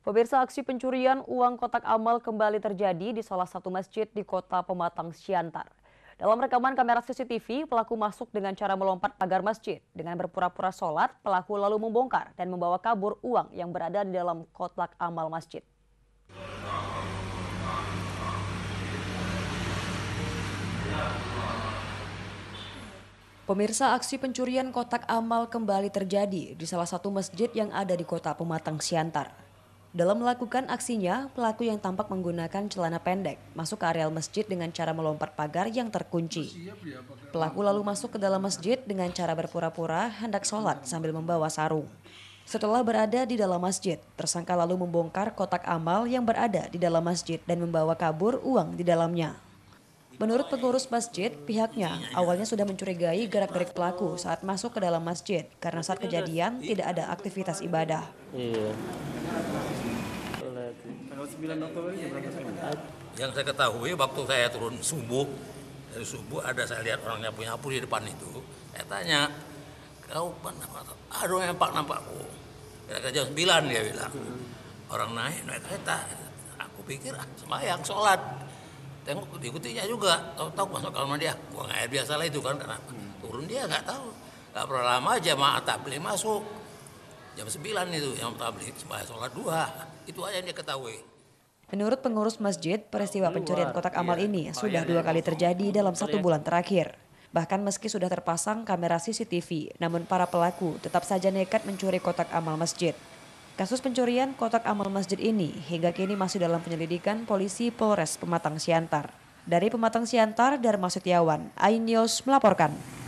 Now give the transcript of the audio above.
Pemirsa aksi pencurian uang kotak amal kembali terjadi di salah satu masjid di kota Pematang Siantar. Dalam rekaman kamera CCTV, pelaku masuk dengan cara melompat pagar masjid. Dengan berpura-pura sholat, pelaku lalu membongkar dan membawa kabur uang yang berada di dalam kotak amal masjid. Pemirsa aksi pencurian kotak amal kembali terjadi di salah satu masjid yang ada di kota Pematang Siantar. Dalam melakukan aksinya, pelaku yang tampak menggunakan celana pendek masuk ke areal masjid dengan cara melompat pagar yang terkunci. Pelaku lalu masuk ke dalam masjid dengan cara berpura-pura hendak sholat sambil membawa sarung. Setelah berada di dalam masjid, tersangka lalu membongkar kotak amal yang berada di dalam masjid dan membawa kabur uang di dalamnya. Menurut pengurus masjid, pihaknya awalnya sudah mencurigai gerak-gerik pelaku saat masuk ke dalam masjid karena saat kejadian tidak ada aktivitas ibadah. Iya. Tanggal 9 Oktober Yang saya ketahui waktu saya turun subuh dari subuh ada saya lihat orang yang punya di depan itu. Saya tanya, kau pernah aduh yang pak nampakku. Kira-kira jam 9 dia bilang. Orang naik naik kereta. Aku pikir ah, semayang, sholat. Tengok diikutinya juga. Tahu-tahu masuk kamar dia. Buang air biasa lah itu kan. Karena hmm. turun dia nggak tahu. Gak pernah lama aja tak boleh masuk jam 9 itu yang tablik supaya sholat dua itu aja yang dia ketahui Menurut pengurus masjid, peristiwa pencurian kotak amal iya. ini sudah dua kali terjadi gitu, dalam satu bulan terakhir. Bahkan meski sudah terpasang kamera CCTV, namun para pelaku tetap saja nekat mencuri kotak amal masjid. Kasus pencurian kotak amal masjid ini hingga kini masih dalam penyelidikan polisi Polres Pematang Siantar. Dari Pematang Siantar, Darma Setiawan, melaporkan.